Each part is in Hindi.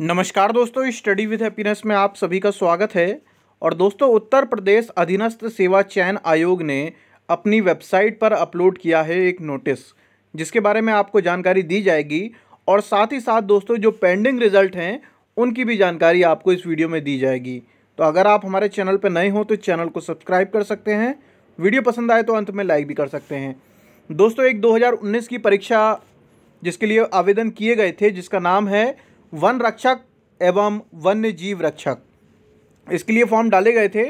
नमस्कार दोस्तों स्टडी विद हैप्पीनेस में आप सभी का स्वागत है और दोस्तों उत्तर प्रदेश अधीनस्थ सेवा चयन आयोग ने अपनी वेबसाइट पर अपलोड किया है एक नोटिस जिसके बारे में आपको जानकारी दी जाएगी और साथ ही साथ दोस्तों जो पेंडिंग रिजल्ट हैं उनकी भी जानकारी आपको इस वीडियो में दी जाएगी तो अगर आप हमारे चैनल पर नए हों तो चैनल को सब्सक्राइब कर सकते हैं वीडियो पसंद आए तो अंत में लाइक भी कर सकते हैं दोस्तों एक 2019 की परीक्षा जिसके लिए आवेदन किए गए थे जिसका नाम है वन रक्षक एवं वन्य जीव रक्षक इसके लिए फॉर्म डाले गए थे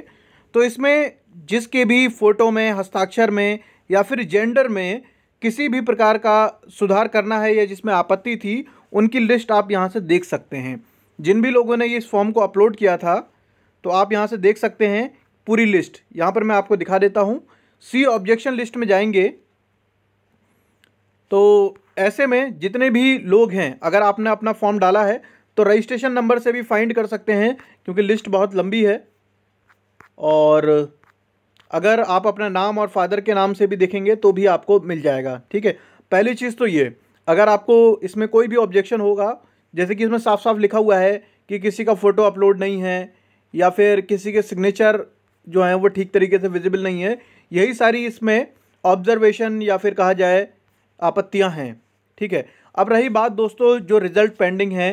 तो इसमें जिसके भी फोटो में हस्ताक्षर में या फिर जेंडर में किसी भी प्रकार का सुधार करना है या जिसमें आपत्ति थी उनकी लिस्ट आप यहाँ से देख सकते हैं जिन भी लोगों ने इस फॉर्म को अपलोड किया था तो आप यहाँ से देख सकते हैं पूरी लिस्ट यहाँ पर मैं आपको दिखा देता हूँ सी ऑब्जेक्शन लिस्ट में जाएंगे तो ऐसे में जितने भी लोग हैं अगर आपने अपना फॉर्म डाला है तो रजिस्ट्रेशन नंबर से भी फाइंड कर सकते हैं क्योंकि लिस्ट बहुत लंबी है और अगर आप अपना नाम और फादर के नाम से भी देखेंगे तो भी आपको मिल जाएगा ठीक है पहली चीज़ तो ये अगर आपको इसमें कोई भी ऑब्जेक्शन होगा जैसे कि इसमें साफ साफ लिखा हुआ है कि किसी का फ़ोटो अपलोड नहीं है या फिर किसी के सिग्नेचर जो हैं वो ठीक तरीके से विजिबल नहीं है यही सारी इसमें ऑब्जर्वेशन या फिर कहा जाए आपत्तियां हैं ठीक है अब रही बात दोस्तों जो रिज़ल्ट पेंडिंग है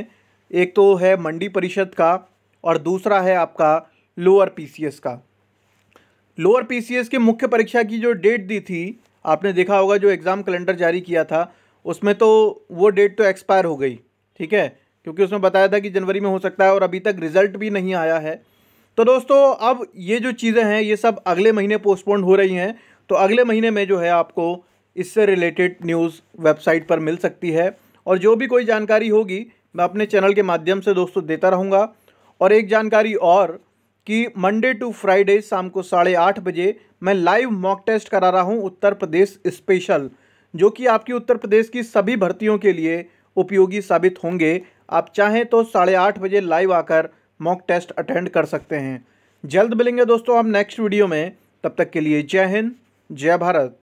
एक तो है मंडी परिषद का और दूसरा है आपका लोअर पीसीएस का लोअर पीसीएस की मुख्य परीक्षा की जो डेट दी थी आपने देखा होगा जो एग्ज़ाम कैलेंडर जारी किया था उसमें तो वो डेट तो एक्सपायर हो गई ठीक है क्योंकि उसमें बताया था कि जनवरी में हो सकता है और अभी तक रिज़ल्ट भी नहीं आया है तो दोस्तों अब ये जो चीज़ें हैं ये सब अगले महीने पोस्टपोन हो रही हैं तो अगले महीने में जो है आपको इससे रिलेटेड न्यूज़ वेबसाइट पर मिल सकती है और जो भी कोई जानकारी होगी मैं अपने चैनल के माध्यम से दोस्तों देता रहूँगा और एक जानकारी और कि मंडे टू फ्राइडे शाम को साढ़े आठ बजे मैं लाइव मॉक टेस्ट करा रहा हूँ उत्तर प्रदेश स्पेशल जो कि आपकी उत्तर प्रदेश की सभी भर्तियों के लिए उपयोगी साबित होंगे आप चाहें तो साढ़े आठ बजे लाइव आकर मॉक टेस्ट अटेंड कर सकते हैं जल्द मिलेंगे दोस्तों हम नेक्स्ट वीडियो में तब तक के लिए जय हिंद जय भारत